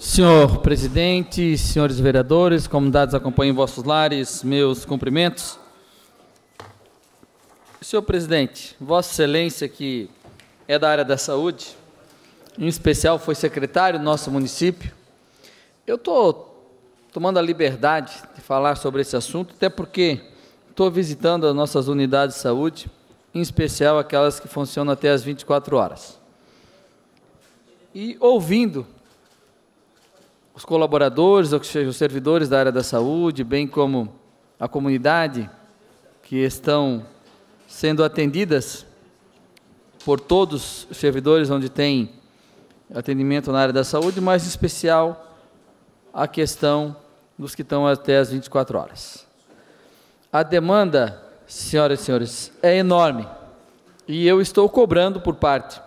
Senhor presidente, senhores vereadores, comunidades acompanhem vossos lares, meus cumprimentos. Senhor presidente, Vossa Excelência, que é da área da saúde, em especial foi secretário do nosso município, eu estou tomando a liberdade de falar sobre esse assunto, até porque estou visitando as nossas unidades de saúde, em especial aquelas que funcionam até as 24 horas. E ouvindo os colaboradores, os servidores da área da saúde, bem como a comunidade que estão sendo atendidas por todos os servidores onde tem atendimento na área da saúde, mais em especial a questão dos que estão até as 24 horas. A demanda, senhoras e senhores, é enorme e eu estou cobrando por parte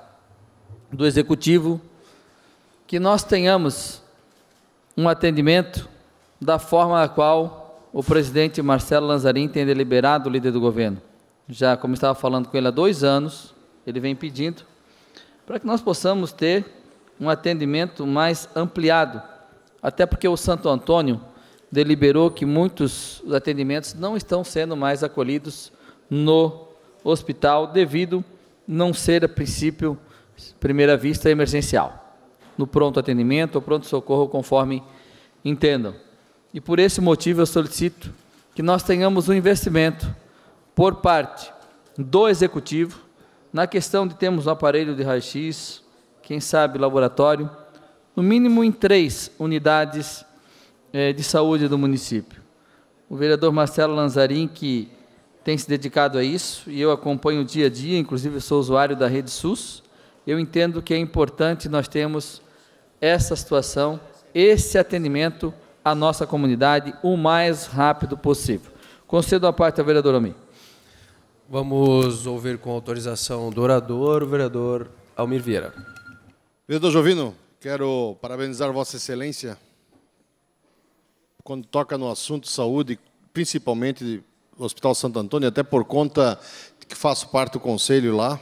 do executivo que nós tenhamos um atendimento da forma a qual o presidente Marcelo Lanzarin tem deliberado, o líder do governo. Já, como estava falando com ele há dois anos, ele vem pedindo para que nós possamos ter um atendimento mais ampliado, até porque o Santo Antônio deliberou que muitos atendimentos não estão sendo mais acolhidos no hospital devido não ser a princípio primeira vista emergencial no pronto atendimento ou pronto socorro, conforme entendam. E por esse motivo eu solicito que nós tenhamos um investimento por parte do executivo na questão de termos um aparelho de raio-x, quem sabe laboratório, no mínimo em três unidades eh, de saúde do município. O vereador Marcelo Lanzarin, que tem se dedicado a isso, e eu acompanho o dia a dia, inclusive sou usuário da rede SUS, eu entendo que é importante nós termos essa situação, esse atendimento à nossa comunidade o mais rápido possível. Concedo a parte ao vereador Almir. Vamos ouvir com autorização do orador, o vereador Almir Vieira. Vereador Jovino, quero parabenizar Vossa Excelência quando toca no assunto saúde, principalmente do Hospital Santo Antônio, até por conta que faço parte do conselho lá,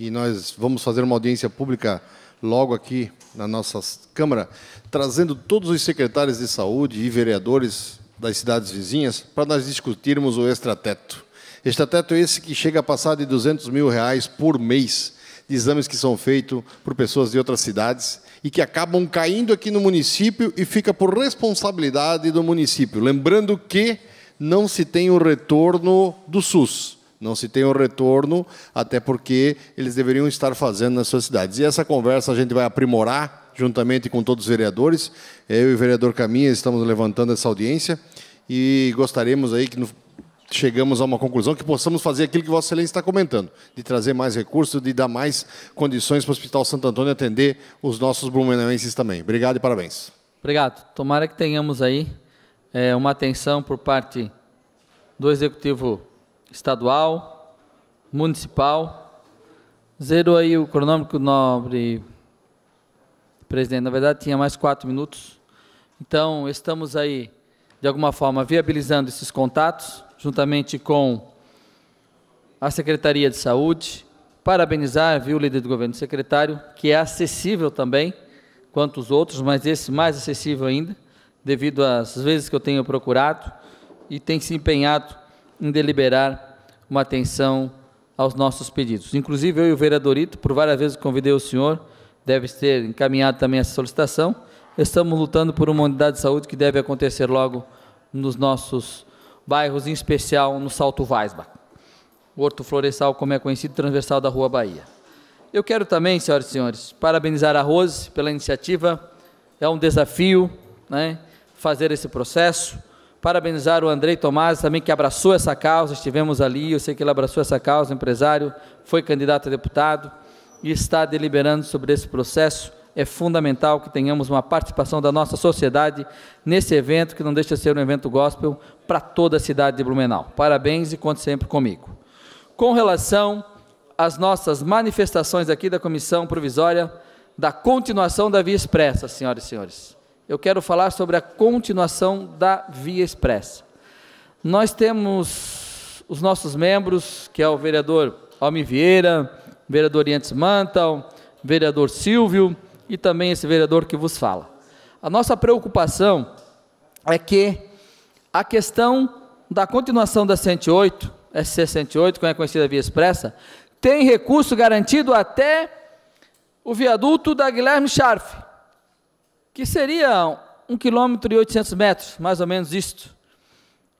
e nós vamos fazer uma audiência pública logo aqui na nossa Câmara, trazendo todos os secretários de saúde e vereadores das cidades vizinhas para nós discutirmos o extrateto. Extrateto é esse que chega a passar de 200 mil reais por mês de exames que são feitos por pessoas de outras cidades e que acabam caindo aqui no município e fica por responsabilidade do município. Lembrando que não se tem o retorno do SUS não se tem o retorno, até porque eles deveriam estar fazendo nas suas cidades. E essa conversa a gente vai aprimorar juntamente com todos os vereadores. Eu e o vereador Caminha estamos levantando essa audiência e gostaríamos aí que no, chegamos a uma conclusão que possamos fazer aquilo que Vossa Excelência está comentando, de trazer mais recursos, de dar mais condições para o Hospital Santo Antônio atender os nossos blumenauenses também. Obrigado e parabéns. Obrigado. Tomara que tenhamos aí é, uma atenção por parte do Executivo estadual, municipal. Zerou aí o cronômetro, nobre presidente. Na verdade, tinha mais quatro minutos. Então, estamos aí, de alguma forma, viabilizando esses contatos, juntamente com a Secretaria de Saúde. Parabenizar, viu, líder do governo secretário, que é acessível também, quanto os outros, mas esse mais acessível ainda, devido às vezes que eu tenho procurado e tem se empenhado em deliberar uma atenção aos nossos pedidos. Inclusive, eu e o vereadorito, por várias vezes convidei o senhor, deve ter encaminhado também essa solicitação. Estamos lutando por uma unidade de saúde que deve acontecer logo nos nossos bairros, em especial no Salto Weisbach. O Horto Florestal, como é conhecido, transversal da Rua Bahia. Eu quero também, senhoras e senhores, parabenizar a Rose pela iniciativa. É um desafio né, fazer esse processo parabenizar o Andrei Tomás também, que abraçou essa causa, estivemos ali, eu sei que ele abraçou essa causa, empresário, foi candidato a deputado e está deliberando sobre esse processo. É fundamental que tenhamos uma participação da nossa sociedade nesse evento, que não deixa de ser um evento gospel para toda a cidade de Blumenau. Parabéns e conte sempre comigo. Com relação às nossas manifestações aqui da Comissão Provisória da continuação da Via Expressa, senhoras e senhores eu quero falar sobre a continuação da Via Expressa. Nós temos os nossos membros, que é o vereador Almi Vieira, vereador Orientes Mantal, vereador Silvio e também esse vereador que vos fala. A nossa preocupação é que a questão da continuação da 108, SC108, como é conhecida via expressa, tem recurso garantido até o viaduto da Guilherme Scharf, que seria um quilômetro e 800 metros, mais ou menos isto.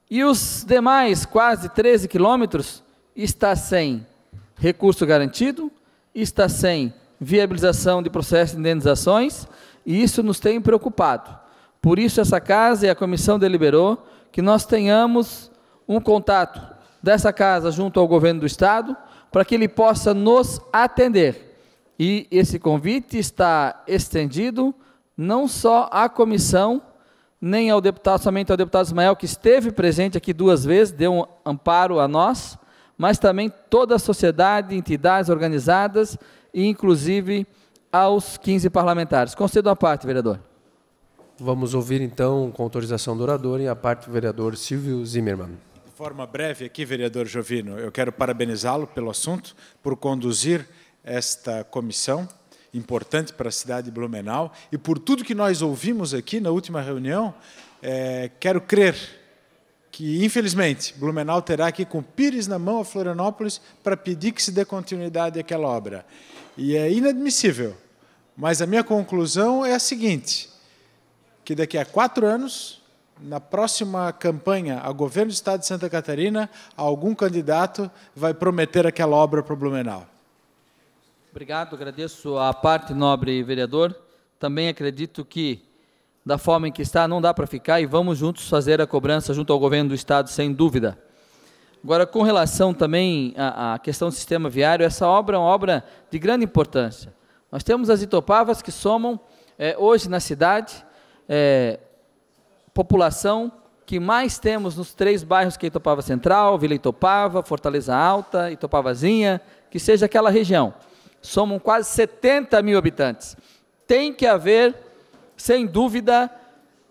E os demais quase 13 quilômetros está sem recurso garantido, está sem viabilização de processo de indenizações, e isso nos tem preocupado. Por isso essa casa e a comissão deliberou que nós tenhamos um contato dessa casa junto ao governo do estado para que ele possa nos atender. E esse convite está estendido não só à comissão, nem ao deputado, somente ao deputado Ismael, que esteve presente aqui duas vezes, deu um amparo a nós, mas também toda a sociedade, entidades organizadas e, inclusive, aos 15 parlamentares. Concedo a parte, vereador. Vamos ouvir, então, com autorização do orador, e a parte do vereador Silvio Zimmermann. De forma breve aqui, vereador Jovino, eu quero parabenizá-lo pelo assunto, por conduzir esta comissão importante para a cidade de Blumenau. E por tudo que nós ouvimos aqui na última reunião, é, quero crer que, infelizmente, Blumenau terá que ir com pires na mão a Florianópolis para pedir que se dê continuidade àquela obra. E é inadmissível. Mas a minha conclusão é a seguinte, que daqui a quatro anos, na próxima campanha a governo do Estado de Santa Catarina, algum candidato vai prometer aquela obra para o Blumenau. Obrigado, agradeço a parte nobre vereador. Também acredito que da forma em que está não dá para ficar e vamos juntos fazer a cobrança junto ao governo do estado, sem dúvida. Agora, com relação também à, questão do sistema viário, essa obra é uma obra de grande importância. Nós temos as itopavas que somam é, hoje na cidade é, população que mais temos nos três bairros que é Itopava Central, Vila Itopava, Fortaleza Alta, Itopavazinha, que seja aquela região somam quase 70 mil habitantes. Tem que haver, sem dúvida,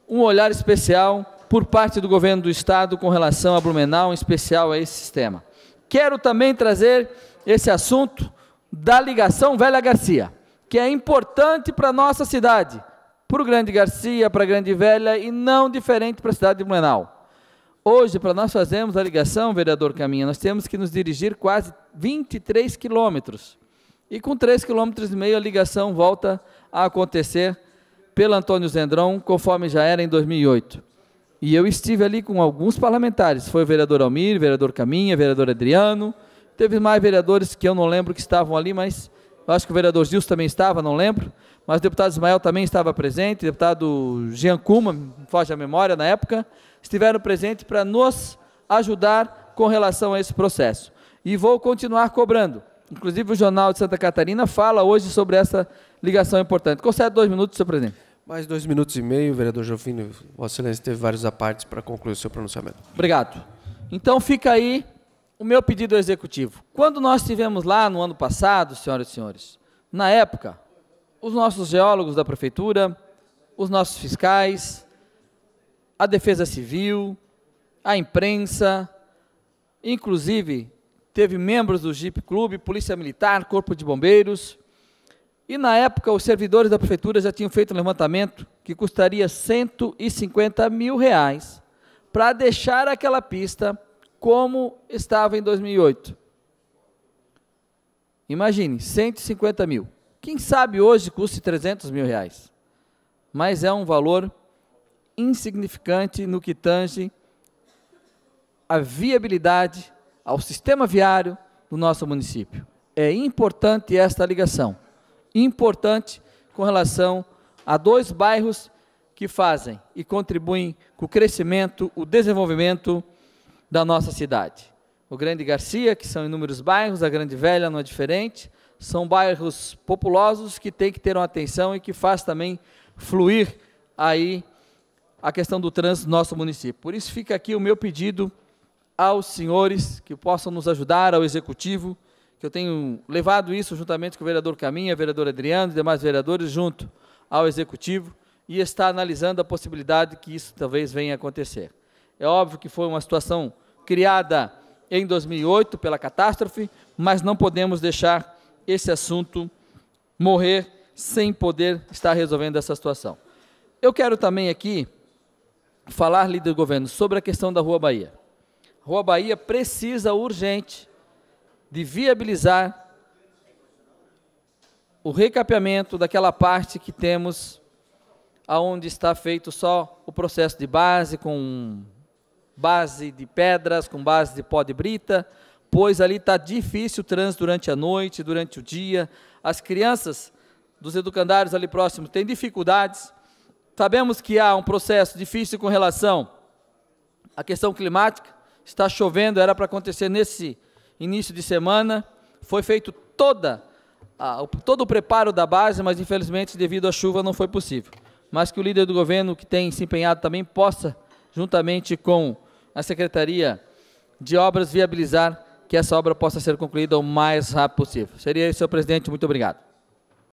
um olhar especial por parte do governo do estado com relação a Blumenau, em especial a esse sistema. Quero também trazer esse assunto da ligação Velha Garcia, que é importante para a nossa cidade, para o Grande Garcia, para a Grande Velha e não diferente para a cidade de Blumenau. Hoje, para nós fazermos a ligação, vereador Caminha, nós temos que nos dirigir quase 23 quilômetros e com 3,5 km a ligação volta a acontecer pelo Antônio Zendrão, conforme já era em 2008. E eu estive ali com alguns parlamentares, foi o vereador Almir, o vereador Caminha, o vereador Adriano, teve mais vereadores que eu não lembro que estavam ali, mas acho que o vereador Gilson também estava, não lembro, mas o deputado Ismael também estava presente, o deputado Jean Kuma, foge a memória na época, estiveram presentes para nos ajudar com relação a esse processo. E vou continuar cobrando. Inclusive, o Jornal de Santa Catarina fala hoje sobre essa ligação importante. Concede dois minutos, senhor presidente. Mais dois minutos e meio, vereador Jofino. Vossa Excelência teve vários apartes para concluir o seu pronunciamento. Obrigado. Então, fica aí o meu pedido ao Executivo. Quando nós estivemos lá no ano passado, senhoras e senhores, na época, os nossos geólogos da Prefeitura, os nossos fiscais, a Defesa Civil, a imprensa, inclusive teve membros do Jeep Clube, Polícia Militar, Corpo de Bombeiros. E na época, os servidores da prefeitura já tinham feito um levantamento que custaria 150 mil reais para deixar aquela pista como estava em 2008. Imagine, 150 mil. Quem sabe hoje custe 300 mil reais. Mas é um valor insignificante no que tange a viabilidade ao sistema viário do nosso município. É importante esta ligação, importante com relação a dois bairros que fazem e contribuem com o crescimento, o desenvolvimento da nossa cidade. O Grande Garcia, que são inúmeros bairros, a Grande Velha não é diferente, são bairros populosos que têm que ter uma atenção e que faz também fluir aí a questão do trânsito do nosso município. Por isso fica aqui o meu pedido aos senhores que possam nos ajudar, ao executivo, que eu tenho levado isso juntamente com o vereador Caminha, vereador Adriano e demais vereadores, junto ao executivo, e está analisando a possibilidade que isso talvez venha a acontecer. É óbvio que foi uma situação criada em 2008 pela catástrofe, mas não podemos deixar esse assunto morrer sem poder estar resolvendo essa situação. Eu quero também aqui falar, líder do governo, sobre a questão da Rua Bahia. Rua Bahia precisa urgente de viabilizar o recapeamento daquela parte que temos aonde está feito só o processo de base com base de pedras, com base de pó de brita, pois ali está difícil o trânsito durante a noite, durante o dia. As crianças dos educandários ali próximos têm dificuldades. Sabemos que há um processo difícil com relação à questão climática, está chovendo, era para acontecer nesse início de semana. Foi feito toda a, todo o preparo da base, mas infelizmente devido à chuva não foi possível. Mas que o líder do governo que tem se empenhado também possa, juntamente com a Secretaria de Obras, viabilizar que essa obra possa ser concluída o mais rápido possível. Seria isso, senhor presidente. Muito obrigado.